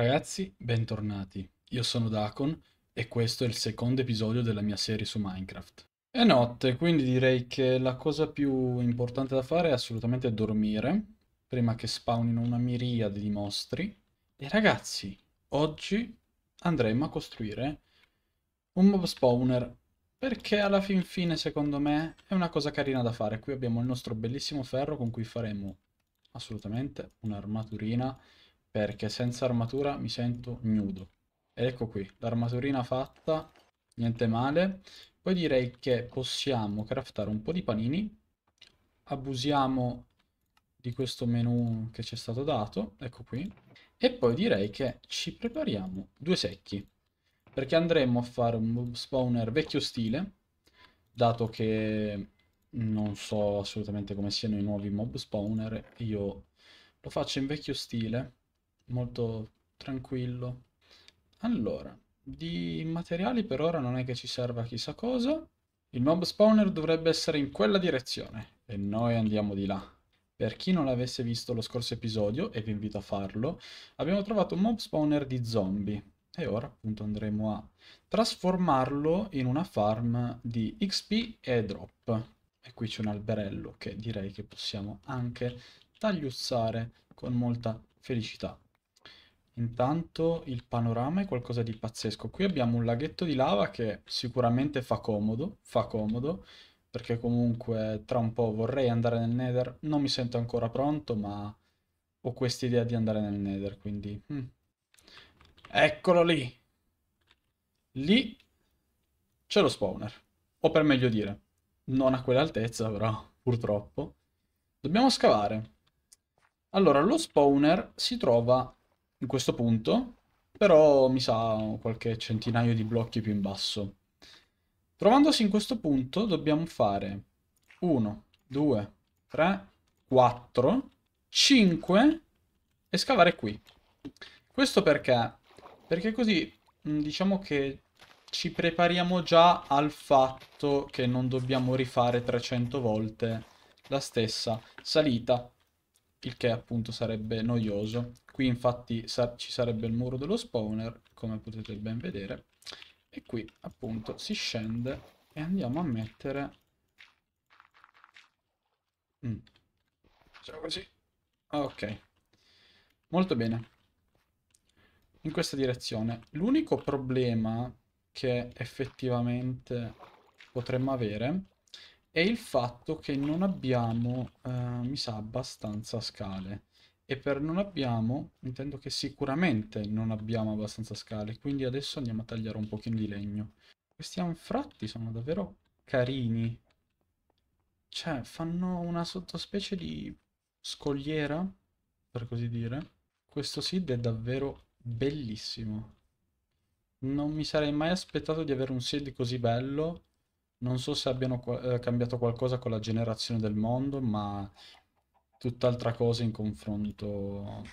Ragazzi, bentornati. Io sono Dacon e questo è il secondo episodio della mia serie su Minecraft. È notte, quindi direi che la cosa più importante da fare è assolutamente dormire, prima che spawnino una miriade di mostri. E ragazzi, oggi andremo a costruire un mob spawner, perché alla fin fine, secondo me, è una cosa carina da fare. Qui abbiamo il nostro bellissimo ferro con cui faremo assolutamente un'armaturina perché senza armatura mi sento nudo. Ed Ecco qui, l'armaturina fatta, niente male. Poi direi che possiamo craftare un po' di panini. Abusiamo di questo menu che ci è stato dato, ecco qui. E poi direi che ci prepariamo due secchi, perché andremo a fare un spawner vecchio stile, dato che non so assolutamente come siano i nuovi mob spawner, io lo faccio in vecchio stile molto tranquillo. Allora, di materiali per ora non è che ci serva chissà cosa. Il mob spawner dovrebbe essere in quella direzione e noi andiamo di là. Per chi non l'avesse visto lo scorso episodio, e vi invito a farlo, abbiamo trovato un mob spawner di zombie e ora appunto andremo a trasformarlo in una farm di XP e drop. E qui c'è un alberello che direi che possiamo anche tagliuzzare con molta felicità. Intanto il panorama è qualcosa di pazzesco. Qui abbiamo un laghetto di lava che sicuramente fa comodo, fa comodo, perché comunque tra un po' vorrei andare nel Nether. Non mi sento ancora pronto, ma ho questa idea di andare nel Nether, quindi... Hm. Eccolo lì! Lì c'è lo spawner. O per meglio dire, non a quell'altezza però, purtroppo. Dobbiamo scavare. Allora, lo spawner si trova in questo punto, però mi sa qualche centinaio di blocchi più in basso. Trovandosi in questo punto dobbiamo fare 1, 2, 3, 4, 5 e scavare qui. Questo perché? Perché così mm, diciamo che ci prepariamo già al fatto che non dobbiamo rifare 300 volte la stessa salita il che appunto sarebbe noioso. Qui infatti sa ci sarebbe il muro dello spawner, come potete ben vedere, e qui appunto si scende e andiamo a mettere... Mm. Facciamo così. Ok. Molto bene. In questa direzione. L'unico problema che effettivamente potremmo avere è il fatto che non abbiamo, eh, mi sa, abbastanza scale. E per non abbiamo, intendo che sicuramente non abbiamo abbastanza scale, quindi adesso andiamo a tagliare un pochino di legno. Questi anfratti sono davvero carini. Cioè, fanno una sottospecie di scogliera, per così dire. Questo seed è davvero bellissimo. Non mi sarei mai aspettato di avere un seed così bello non so se abbiano eh, cambiato qualcosa con la generazione del mondo, ma tutt'altra cosa in confronto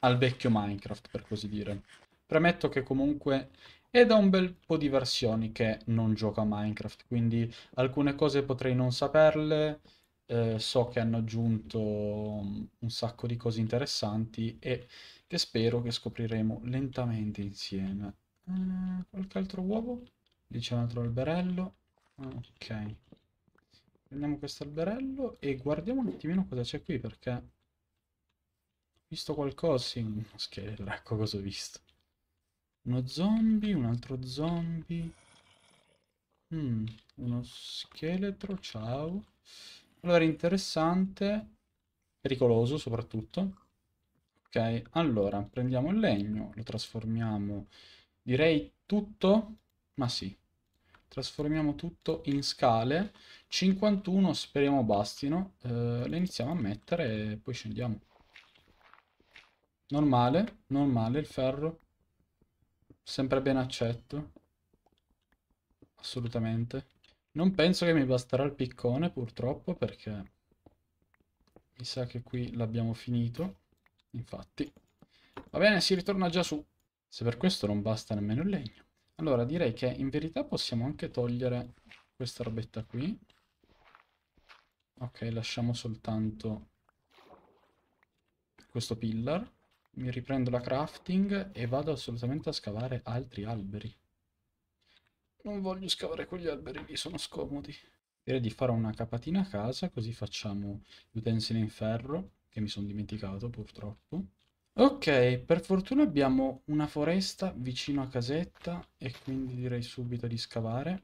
al vecchio Minecraft, per così dire. Premetto che comunque è da un bel po' di versioni che non gioco a Minecraft, quindi alcune cose potrei non saperle, eh, so che hanno aggiunto un sacco di cose interessanti e che spero che scopriremo lentamente insieme. Eh, qualche altro uovo? Lì c'è un altro alberello. Ok. Prendiamo questo alberello e guardiamo un attimino cosa c'è qui perché... Ho visto qualcosa in... Scheletto, ecco cosa ho visto? Uno zombie, un altro zombie. Mm, uno scheletro, ciao. Allora, interessante. Pericoloso, soprattutto. Ok, allora, prendiamo il legno, lo trasformiamo... Direi tutto? Ma sì, trasformiamo tutto in scale 51 speriamo bastino eh, le iniziamo a mettere e poi scendiamo normale normale il ferro sempre ben accetto assolutamente non penso che mi basterà il piccone purtroppo perché mi sa che qui l'abbiamo finito infatti va bene si ritorna già su se per questo non basta nemmeno il legno allora, direi che in verità possiamo anche togliere questa robetta qui. Ok, lasciamo soltanto questo pillar. Mi riprendo la crafting e vado assolutamente a scavare altri alberi. Non voglio scavare quegli alberi lì, sono scomodi. Direi di fare una capatina a casa, così facciamo l'utensile in ferro, che mi sono dimenticato purtroppo. Ok, per fortuna abbiamo una foresta vicino a casetta e quindi direi subito di scavare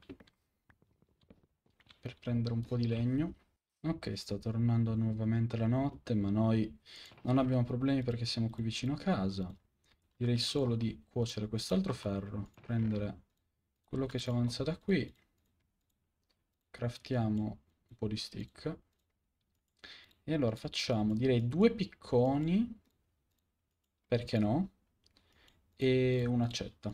per prendere un po' di legno. Ok, sta tornando nuovamente la notte, ma noi non abbiamo problemi perché siamo qui vicino a casa. Direi solo di cuocere quest'altro ferro, prendere quello che ci avanza da qui. Craftiamo un po' di stick. E allora facciamo, direi, due picconi perché no, e un accetta.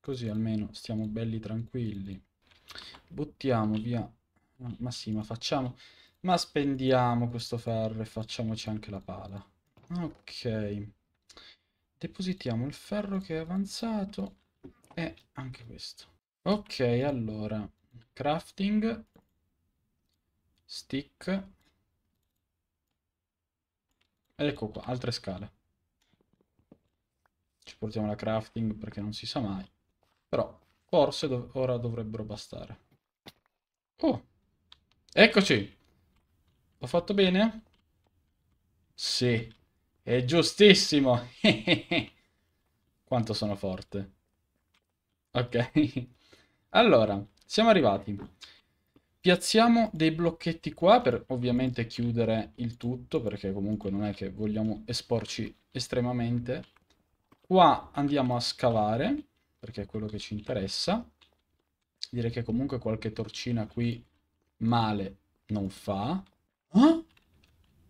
Così almeno stiamo belli tranquilli. Buttiamo via, ma sì, ma facciamo, ma spendiamo questo ferro e facciamoci anche la pala. Ok, depositiamo il ferro che è avanzato e anche questo. Ok, allora, crafting, stick, Ecco qua, altre scale. Ci portiamo la crafting perché non si sa mai. Però forse dov ora dovrebbero bastare. Oh, eccoci. Ho fatto bene? Sì, è giustissimo. Quanto sono forte. Ok. Allora, siamo arrivati. Piazziamo dei blocchetti qua per ovviamente chiudere il tutto, perché comunque non è che vogliamo esporci estremamente. Qua andiamo a scavare, perché è quello che ci interessa. Direi che comunque qualche torcina qui male non fa. Ah?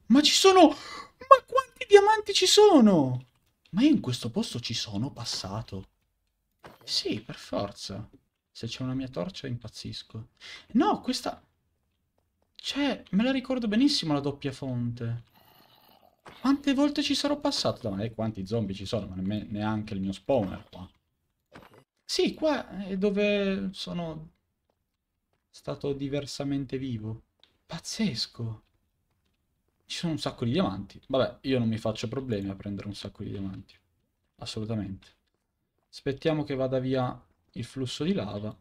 Ma ci sono... Ma quanti diamanti ci sono? Ma io in questo posto ci sono passato. Sì, per forza. Se c'è una mia torcia impazzisco. No, questa... Cioè, me la ricordo benissimo la doppia fonte. Quante volte ci sarò passato? Da me, quanti zombie ci sono, ma neanche il mio spawner qua. Sì, qua è dove sono stato diversamente vivo. Pazzesco. Ci sono un sacco di diamanti. Vabbè, io non mi faccio problemi a prendere un sacco di diamanti. Assolutamente. Aspettiamo che vada via il flusso di lava,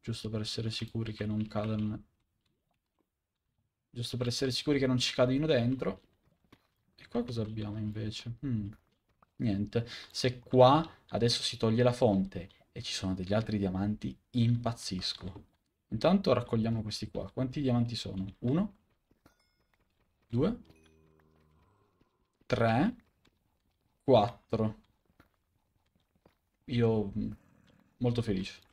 giusto per essere sicuri che non cadano, giusto per essere sicuri che non ci cadano dentro. E qua cosa abbiamo invece? Hmm. Niente, se qua adesso si toglie la fonte e ci sono degli altri diamanti, impazzisco. Intanto raccogliamo questi qua. Quanti diamanti sono? Uno, due, tre, quattro. Io hmm, molto felice.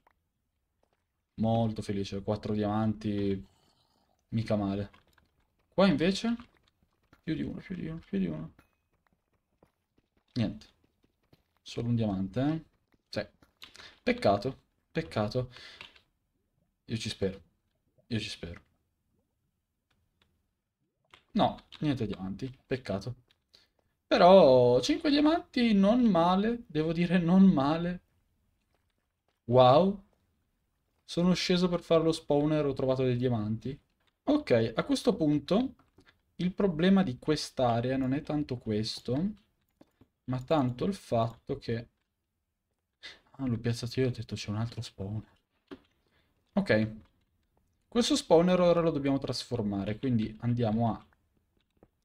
Molto felice, 4 diamanti, mica male. Qua invece, più di uno, più di uno, più di uno. Niente, solo un diamante, eh? Sì, cioè, peccato, peccato. Io ci spero, io ci spero. No, niente diamanti, peccato. Però 5 diamanti non male, devo dire non male Wow. Sono sceso per fare lo spawner, ho trovato dei diamanti. Ok, a questo punto il problema di quest'area non è tanto questo, ma tanto il fatto che... Ah, l'ho piazzato io, ho detto c'è un altro spawner. Ok. Questo spawner ora lo dobbiamo trasformare, quindi andiamo a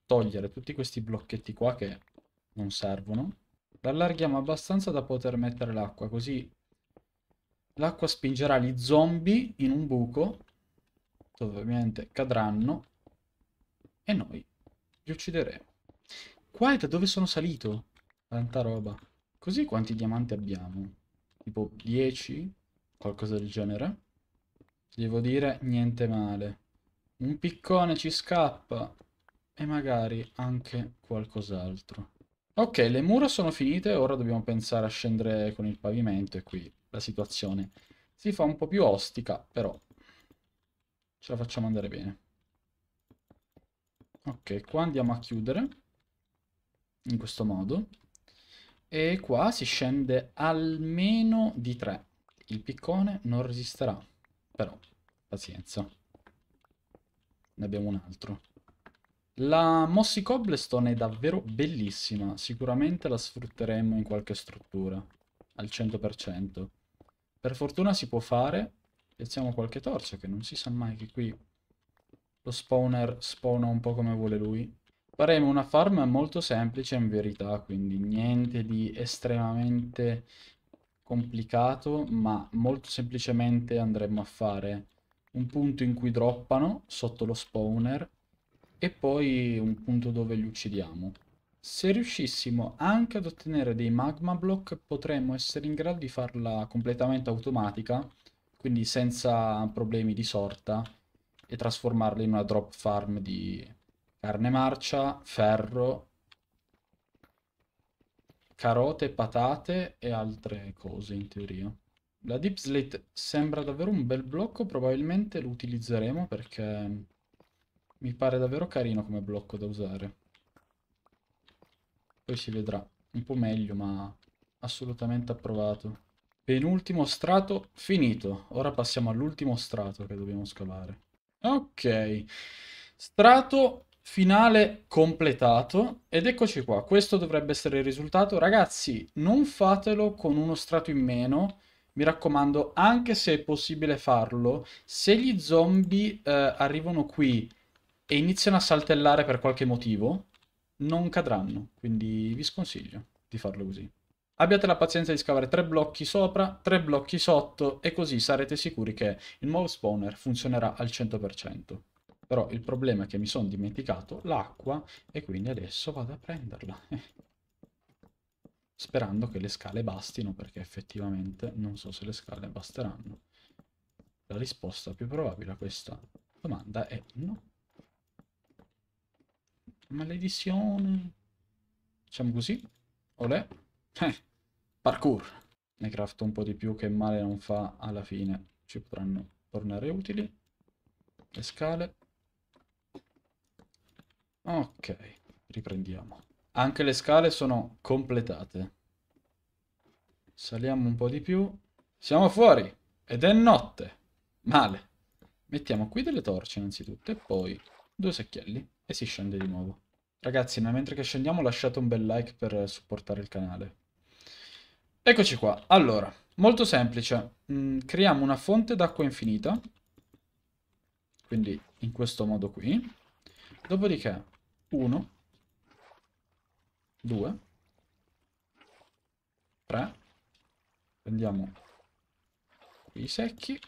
togliere tutti questi blocchetti qua che non servono. L'allarghiamo abbastanza da poter mettere l'acqua, così L'acqua spingerà gli zombie in un buco, dove ovviamente cadranno, e noi li uccideremo. Qua è da dove sono salito? Tanta roba. Così quanti diamanti abbiamo? Tipo 10? Qualcosa del genere? Devo dire, niente male. Un piccone ci scappa. E magari anche qualcos'altro. Ok, le mura sono finite, ora dobbiamo pensare a scendere con il pavimento e qui la situazione. Si fa un po' più ostica, però ce la facciamo andare bene. Ok, qua andiamo a chiudere, in questo modo. E qua si scende almeno di 3. Il piccone non resisterà, però pazienza. Ne abbiamo un altro. La Mossy Cobblestone è davvero bellissima, sicuramente la sfrutteremo in qualche struttura al 100%. Per fortuna si può fare. Piazziamo qualche torcia che non si sa mai che qui lo spawner spawna un po' come vuole lui. Faremo una farm molto semplice in verità, quindi niente di estremamente complicato, ma molto semplicemente andremo a fare un punto in cui droppano sotto lo spawner e poi un punto dove li uccidiamo. Se riuscissimo anche ad ottenere dei magma block potremmo essere in grado di farla completamente automatica, quindi senza problemi di sorta, e trasformarla in una drop farm di carne marcia, ferro, carote, patate e altre cose in teoria. La Deep Slate sembra davvero un bel blocco, probabilmente lo utilizzeremo perché mi pare davvero carino come blocco da usare. Poi si vedrà. Un po' meglio, ma assolutamente approvato. Penultimo strato finito. Ora passiamo all'ultimo strato che dobbiamo scavare. Ok. Strato finale completato ed eccoci qua questo dovrebbe essere il risultato ragazzi non fatelo con uno strato in meno mi raccomando anche se è possibile farlo se gli zombie eh, arrivano qui e iniziano a saltellare per qualche motivo non cadranno, quindi vi sconsiglio di farlo così. Abbiate la pazienza di scavare tre blocchi sopra, tre blocchi sotto e così sarete sicuri che il nuovo spawner funzionerà al 100%. Però il problema è che mi sono dimenticato l'acqua e quindi adesso vado a prenderla. Sperando che le scale bastino perché effettivamente non so se le scale basteranno. La risposta più probabile a questa domanda è no. Maledizione. Facciamo così. Olè. Eh, parkour. Ne crafto un po' di più che male non fa alla fine. Ci potranno tornare utili. Le scale. Ok, riprendiamo. Anche le scale sono completate. Saliamo un po' di più. Siamo fuori! Ed è notte! Male. Mettiamo qui delle torce innanzitutto e poi due secchielli. E si scende di nuovo. Ragazzi, ma mentre che scendiamo lasciate un bel like per supportare il canale. Eccoci qua. Allora, molto semplice. Mm, creiamo una fonte d'acqua infinita. Quindi in questo modo qui. Dopodiché 1, 2, 3. Prendiamo i secchi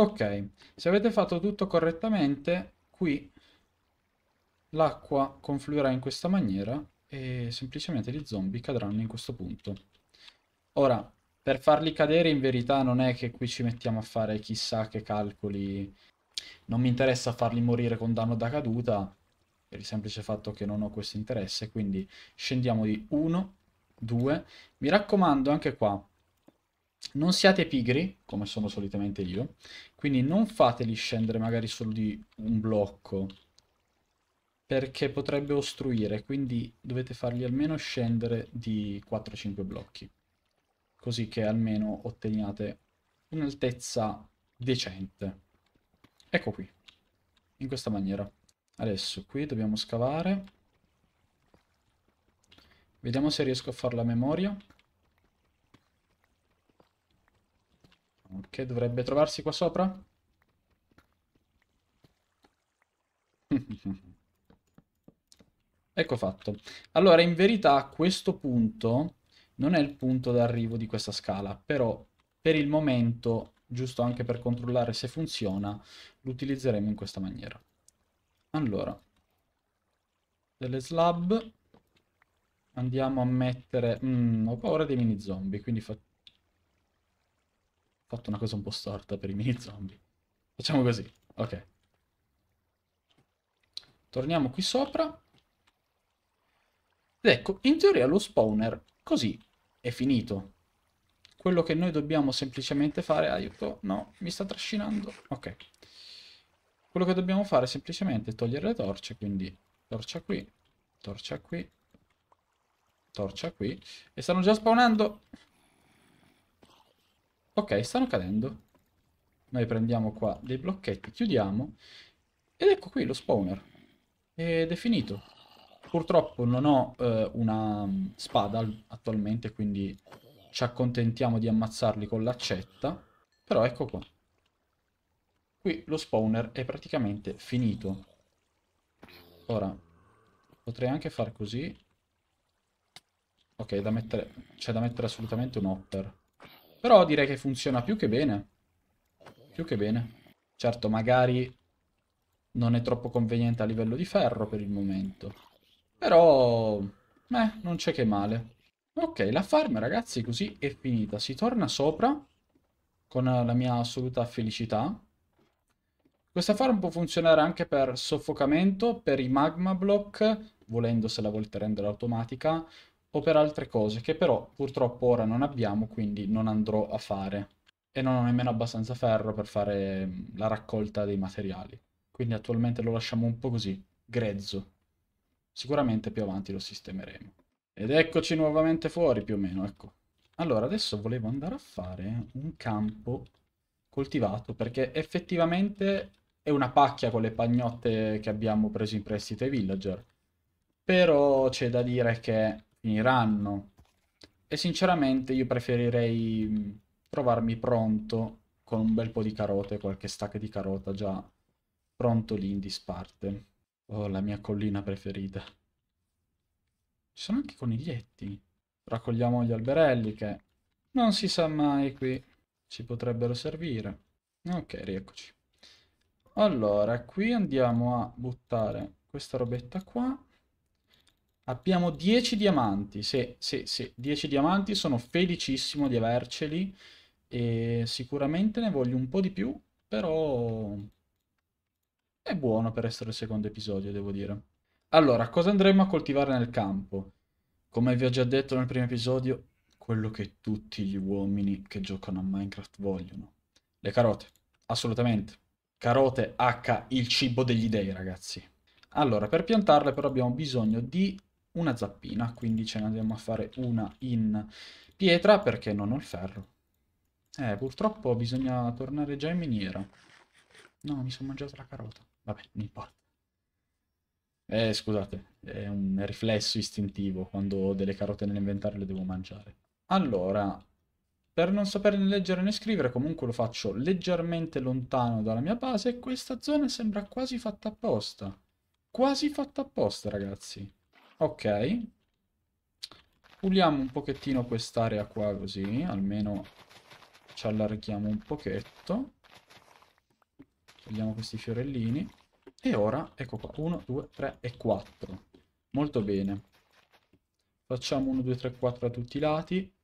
ok se avete fatto tutto correttamente qui l'acqua confluirà in questa maniera e semplicemente gli zombie cadranno in questo punto ora per farli cadere in verità non è che qui ci mettiamo a fare chissà che calcoli non mi interessa farli morire con danno da caduta per il semplice fatto che non ho questo interesse quindi scendiamo di 1 2 mi raccomando anche qua non siate pigri, come sono solitamente io, quindi non fateli scendere magari solo di un blocco, perché potrebbe ostruire, quindi dovete farli almeno scendere di 4-5 blocchi, così che almeno otteniate un'altezza decente. Ecco qui, in questa maniera. Adesso qui dobbiamo scavare. Vediamo se riesco a fare a memoria. Che dovrebbe trovarsi qua sopra? ecco fatto. Allora, in verità questo punto non è il punto d'arrivo di questa scala, però per il momento, giusto anche per controllare se funziona, l'utilizzeremo in questa maniera. Allora, delle slab, andiamo a mettere... Mm, ho paura dei mini zombie, quindi facciamo fatto una cosa un po' storta per i mini zombie. Facciamo così, ok. Torniamo qui sopra. Ed ecco, in teoria lo spawner così è finito. Quello che noi dobbiamo semplicemente fare... Ah, aiuto, no, mi sta trascinando. Ok. Quello che dobbiamo fare è semplicemente togliere le torce, quindi torcia qui, torcia qui, torcia qui. E stanno già spawnando! Ok, stanno cadendo. Noi prendiamo qua dei blocchetti, chiudiamo. Ed ecco qui lo spawner. Ed è finito. Purtroppo non ho eh, una mm, spada attualmente, quindi ci accontentiamo di ammazzarli con l'accetta. Però ecco qua. Qui lo spawner è praticamente finito. Ora, potrei anche far così. Ok, da mettere... c'è da mettere assolutamente un hopper. Però direi che funziona più che bene. Più che bene. Certo, magari non è troppo conveniente a livello di ferro per il momento. Però, beh, non c'è che male. Ok, la farm ragazzi così è finita. Si torna sopra con la mia assoluta felicità. Questa farm può funzionare anche per soffocamento, per i magma block, volendo se la volete rendere automatica, o per altre cose che però purtroppo ora non abbiamo, quindi non andrò a fare. E non ho nemmeno abbastanza ferro per fare mm, la raccolta dei materiali. Quindi attualmente lo lasciamo un po' così, grezzo. Sicuramente più avanti lo sistemeremo. Ed eccoci nuovamente fuori più o meno, ecco. Allora, adesso volevo andare a fare un campo coltivato, perché effettivamente è una pacchia con le pagnotte che abbiamo preso in prestito ai villager. Però c'è da dire che finiranno. E sinceramente io preferirei mm, trovarmi pronto con un bel po' di carote, qualche stack di carota già pronto lì in disparte. Oh, la mia collina preferita. Ci sono anche coniglietti. Raccogliamo gli alberelli che non si sa mai qui ci potrebbero servire. Ok, rieccoci. Allora, qui andiamo a buttare questa robetta qua Abbiamo 10 diamanti, sì, sì, sì, 10 diamanti, sono felicissimo di averceli e sicuramente ne voglio un po' di più, però è buono per essere il secondo episodio, devo dire. Allora, cosa andremo a coltivare nel campo? Come vi ho già detto nel primo episodio, quello che tutti gli uomini che giocano a Minecraft vogliono. Le carote, assolutamente. Carote H, il cibo degli dei, ragazzi. Allora, per piantarle però abbiamo bisogno di una zappina, quindi ce ne andiamo a fare una in pietra perché non ho il ferro. Eh, purtroppo bisogna tornare già in miniera. No, mi sono mangiata la carota. Vabbè, non importa. Eh, scusate, è un riflesso istintivo. Quando ho delle carote nell'inventario le devo mangiare. Allora, per non sapere né leggere né scrivere, comunque lo faccio leggermente lontano dalla mia base e questa zona sembra quasi fatta apposta. Quasi fatta apposta, ragazzi. Ok. Puliamo un pochettino quest'area qua così, almeno ci allarghiamo un pochetto. Togliamo questi fiorellini. E ora, ecco qua, 1, 2, 3 e 4. Molto bene. Facciamo 1, 2, 3, 4 a tutti i lati.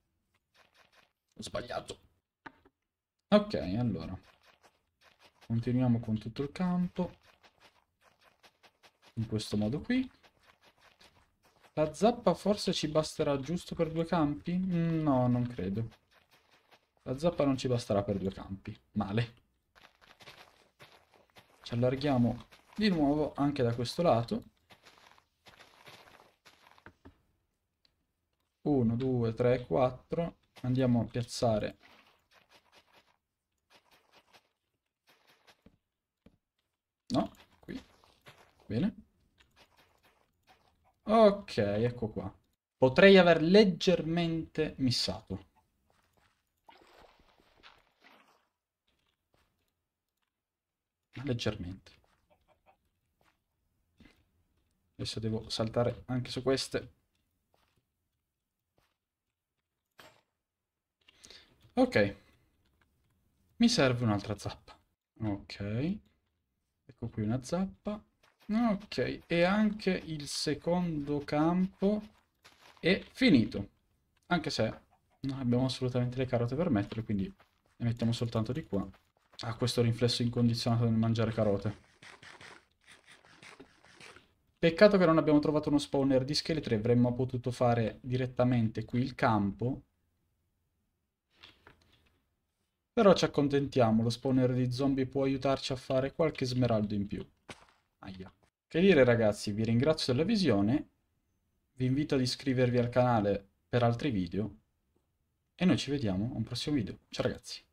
Ho sbagliato. Ok, allora. Continuiamo con tutto il campo. In questo modo qui. La zappa forse ci basterà giusto per due campi? Mm, no, non credo. La zappa non ci basterà per due campi. Male. Ci allarghiamo di nuovo anche da questo lato. 1, 2, 3, 4. Andiamo a piazzare No, qui. Bene. Ok, ecco qua. Potrei aver leggermente missato. Leggermente. Adesso devo saltare anche su queste. Ok. Mi serve un'altra zappa. Ok. Ecco qui una zappa. Ok, e anche il secondo campo è finito. Anche se non abbiamo assolutamente le carote per mettere, quindi le mettiamo soltanto di qua. Ha ah, questo riflesso incondizionato nel mangiare carote. Peccato che non abbiamo trovato uno spawner di scheletri, avremmo potuto fare direttamente qui il campo. Però ci accontentiamo, lo spawner di zombie può aiutarci a fare qualche smeraldo in più. Aia. Che dire ragazzi, vi ringrazio della visione, vi invito ad iscrivervi al canale per altri video e noi ci vediamo a un prossimo video. Ciao ragazzi!